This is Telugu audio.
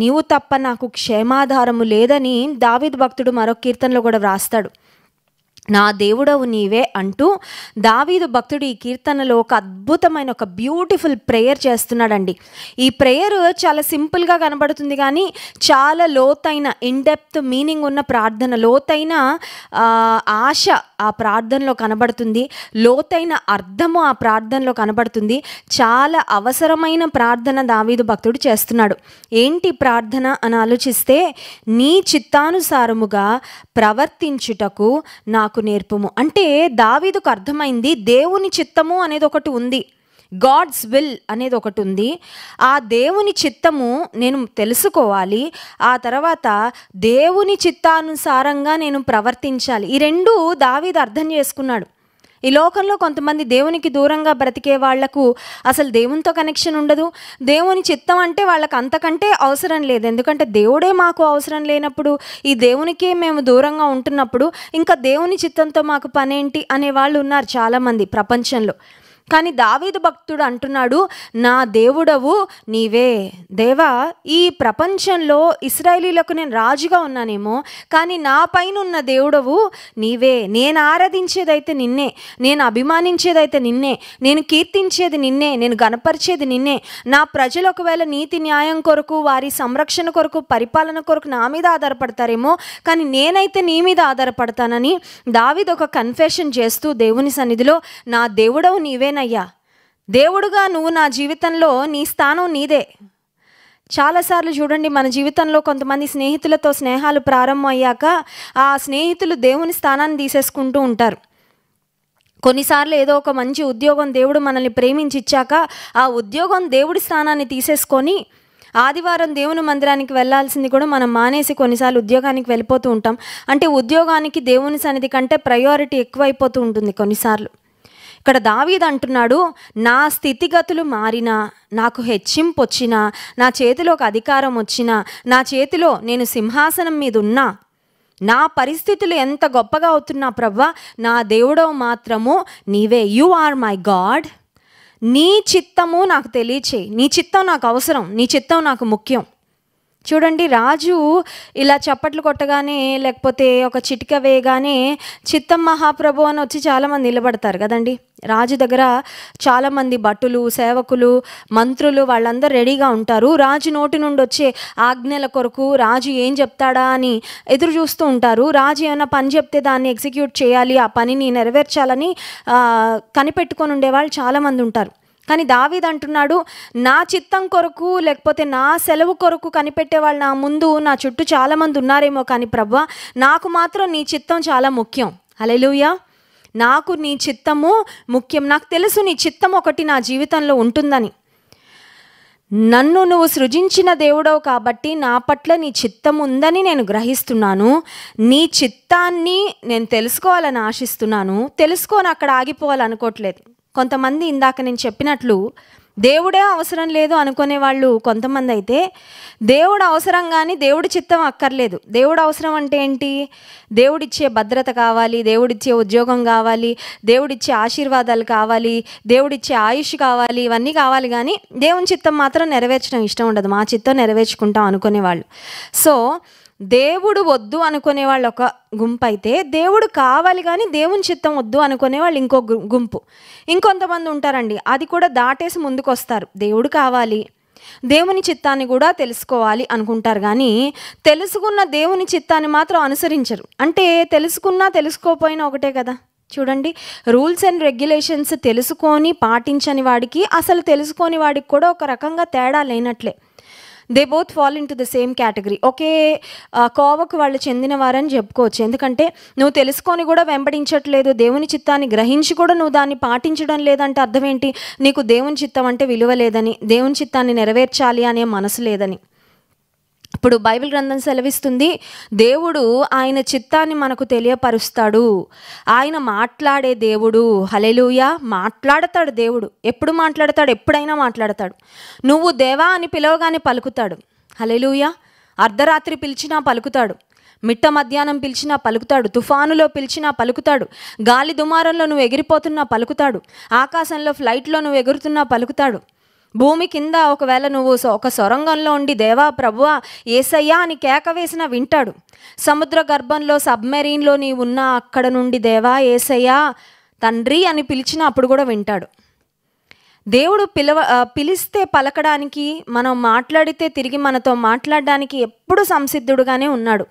నీవు తప్ప నాకు క్షేమాధారము లేదని దావిద్ భక్తుడు మరో కీర్తనలో కూడా వ్రాస్తాడు నా దేవుడవు నీవే అంటూ దావీదు భక్తుడు ఈ కీర్తనలో ఒక అద్భుతమైన ఒక బ్యూటిఫుల్ ప్రేయర్ చేస్తున్నాడండి ఈ ప్రేయరు చాలా సింపుల్గా కనబడుతుంది కానీ చాలా లోతైన ఇన్డెప్త్ మీనింగ్ ఉన్న ప్రార్థన లోతైన ఆశ ఆ ప్రార్థనలో కనబడుతుంది లోతైన అర్థము ఆ ప్రార్థనలో కనబడుతుంది చాలా అవసరమైన ప్రార్థన దావీదు భక్తుడు చేస్తున్నాడు ఏంటి ప్రార్థన అని ఆలోచిస్తే నీ చిత్తానుసారముగా ప్రవర్తించుటకు నాకు నాకు నేర్పుము అంటే దావీదుకు అర్థమైంది దేవుని చిత్తము అనేది ఒకటి ఉంది గాడ్స్ విల్ అనేది ఒకటి ఉంది ఆ దేవుని చిత్తము నేను తెలుసుకోవాలి ఆ తర్వాత దేవుని చిత్తానుసారంగా నేను ప్రవర్తించాలి ఈ రెండు దావీదు అర్థం చేసుకున్నాడు ఈ లోకంలో కొంతమంది దేవునికి దూరంగా బ్రతికే వాళ్లకు అసలు దేవునితో కనెక్షన్ ఉండదు దేవుని చిత్తం అంటే వాళ్ళకి అంతకంటే అవసరం లేదు ఎందుకంటే దేవుడే మాకు అవసరం లేనప్పుడు ఈ దేవునికే మేము దూరంగా ఉంటున్నప్పుడు ఇంకా దేవుని చిత్తంతో మాకు పనేంటి అనే వాళ్ళు ఉన్నారు చాలామంది ప్రపంచంలో కానీ దావీదు భక్తుడు అంటున్నాడు నా దేవుడవు నీవే దేవా ఈ ప్రపంచంలో ఇస్రాయలీలకు నేను రాజుగా ఉన్నానేమో కానీ నా పైన ఉన్న దేవుడవు నీవే నేను ఆరాధించేదైతే నిన్నే నేను అభిమానించేదైతే నిన్నే నేను కీర్తించేది నిన్నే నేను గనపరిచేది నిన్నే నా ప్రజలు ఒకవేళ నీతి న్యాయం కొరకు వారి సంరక్షణ కొరకు పరిపాలన కొరకు నా మీద ఆధారపడతారేమో కానీ నేనైతే నీ మీద ఆధారపడతానని దావిదొక కన్ఫెషన్ చేస్తూ దేవుని సన్నిధిలో నా దేవుడవు నీవే నేనయ్యా దేవుడుగా నువ్వు నా జీవితంలో నీ స్థానం నీదే చాలాసార్లు చూడండి మన జీవితంలో కొంతమంది స్నేహితులతో స్నేహాలు ప్రారంభం అయ్యాక ఆ స్నేహితులు దేవుని స్థానాన్ని తీసేసుకుంటూ ఉంటారు కొన్నిసార్లు ఏదో ఒక మంచి ఉద్యోగం దేవుడు మనల్ని ప్రేమించి ఇచ్చాక ఆ ఉద్యోగం దేవుడి స్థానాన్ని తీసేసుకొని ఆదివారం దేవుని మందిరానికి వెళ్ళాల్సింది కూడా మనం మానేసి కొన్నిసార్లు ఉద్యోగానికి వెళ్ళిపోతూ ఉంటాం అంటే ఉద్యోగానికి దేవుని సన్నిధి కంటే ప్రయారిటీ ఎక్కువైపోతూ ఉంటుంది కొన్నిసార్లు ఇక్కడ దావీద్ అంటున్నాడు నా స్థితిగతులు మారినా నాకు హెచ్చింపు వచ్చినా నా చేతిలో ఒక అధికారం వచ్చినా నా చేతిలో నేను సింహాసనం మీద ఉన్నా నా పరిస్థితులు ఎంత గొప్పగా అవుతున్నా ప్రవ్వా నా దేవుడో మాత్రము నీవే యు ఆర్ మై గాడ్ నీ చిత్తము నాకు తెలియచేయి నీ చిత్తం నాకు అవసరం నీ చిత్తం నాకు ముఖ్యం చూడండి రాజు ఇలా చప్పట్లు కొట్టగానే లేకపోతే ఒక చిటిక వేయగానే చిత్తం మహాప్రభు అని వచ్చి చాలామంది నిలబడతారు కదండి రాజు దగ్గర చాలామంది భటులు సేవకులు మంత్రులు వాళ్ళందరూ రెడీగా ఉంటారు రాజు నోటి నుండి వచ్చే ఆజ్ఞల కొరకు రాజు ఏం చెప్తాడా అని ఎదురు చూస్తూ ఉంటారు రాజు ఏమైనా పని చెప్తే దాన్ని ఎగ్జిక్యూట్ చేయాలి ఆ పనిని నెరవేర్చాలని కనిపెట్టుకొని ఉండేవాళ్ళు చాలామంది ఉంటారు కానీ దావీద్ అంటున్నాడు నా చిత్తం కొరకు లేకపోతే నా సెలవు కొరకు కనిపెట్టే వాళ్ళు నా ముందు నా చుట్టూ చాలామంది ఉన్నారేమో కానీ ప్రభు నాకు మాత్రం నీ చిత్తం చాలా ముఖ్యం అలెలుయా నాకు నీ చిత్తము ముఖ్యం నాకు తెలుసు నీ చిత్తం ఒకటి నా జీవితంలో ఉంటుందని నన్ను నువ్వు సృజించిన దేవుడవు కాబట్టి నా పట్ల నీ చిత్తం ఉందని నేను గ్రహిస్తున్నాను నీ చిత్తాన్ని నేను తెలుసుకోవాలని ఆశిస్తున్నాను తెలుసుకొని అక్కడ ఆగిపోవాలనుకోవట్లేదు కొంతమంది ఇందాక నేను చెప్పినట్లు దేవుడే అవసరం లేదు అనుకునే వాళ్ళు కొంతమంది అయితే దేవుడు అవసరం కానీ దేవుడి చిత్తం అక్కర్లేదు దేవుడు అవసరం అంటే ఏంటి దేవుడిచ్చే భద్రత కావాలి దేవుడిచ్చే ఉద్యోగం కావాలి దేవుడిచ్చే ఆశీర్వాదాలు కావాలి దేవుడిచ్చే ఆయుష్ కావాలి ఇవన్నీ కావాలి కానీ దేవుని చిత్తం మాత్రం నెరవేర్చడం ఇష్టం ఉండదు మా చిత్తం నెరవేర్చుకుంటాం అనుకునేవాళ్ళు సో దేవుడు వద్దు అనుకునే వాళ్ళు ఒక గుంపు అయితే దేవుడు కావాలి కానీ దేవుని చిత్తం వద్దు అనుకునే వాళ్ళు ఇంకో గుంపు ఇంకొంతమంది ఉంటారండి అది కూడా దాటేసి ముందుకు వస్తారు దేవుడు కావాలి దేవుని చిత్తాన్ని కూడా తెలుసుకోవాలి అనుకుంటారు కానీ తెలుసుకున్న దేవుని చిత్తాన్ని మాత్రం అనుసరించరు అంటే తెలుసుకున్నా తెలుసుకోపోయినా ఒకటే కదా చూడండి రూల్స్ అండ్ రెగ్యులేషన్స్ తెలుసుకొని పాటించని వాడికి అసలు తెలుసుకొని వాడికి కూడా ఒక రకంగా తేడా లేనట్లే they both fall into the same category ఒకే కోవకు వాళ్ళు చెందినవారని చెప్పుకోవచ్చు ఎందుకంటే నువ్వు తెలుసుకొని కూడా వెంబడించట్లేదు దేవుని చిత్తాన్ని గ్రహించి కూడా నువ్వు దాన్ని పాటించడం లేదంటే అర్థం ఏంటి నీకు దేవుని చిత్తం అంటే విలువ లేదని దేవుని చిత్తాన్ని నెరవేర్చాలి అనే మనసు లేదని ఇప్పుడు బైబిల్ గ్రంథం సెలవిస్తుంది దేవుడు ఆయన చిత్తాన్ని మనకు తెలియపరుస్తాడు ఆయన మాట్లాడే దేవుడు హలెలుయ మాట్లాడతాడు దేవుడు ఎప్పుడు మాట్లాడతాడు ఎప్పుడైనా మాట్లాడతాడు నువ్వు దేవా అని పిలవగానే పలుకుతాడు హలెలుయ అర్ధరాత్రి పిలిచినా పలుకుతాడు మిట్ట మధ్యాహ్నం పిలిచినా పలుకుతాడు తుఫానులో పిలిచినా పలుకుతాడు గాలి దుమారంలో నువ్వు ఎగిరిపోతున్నా పలుకుతాడు ఆకాశంలో ఫ్లైట్లో నువ్వు ఎగురుతున్నా పలుకుతాడు భూమి కింద ఒకవేళ నువ్వు ఒక సొరంగంలో ఉండి దేవా ప్రభువా ఏసయ్యా అని కేక వేసిన వింటాడు సముద్ర గర్భంలో సబ్మెరీన్లో నీ ఉన్నా అక్కడ నుండి దేవా ఏసయ్యా తండ్రి అని పిలిచిన అప్పుడు కూడా వింటాడు దేవుడు పిలవ పిలిస్తే పలకడానికి మనం మాట్లాడితే తిరిగి మనతో మాట్లాడడానికి ఎప్పుడు సంసిద్ధుడుగానే ఉన్నాడు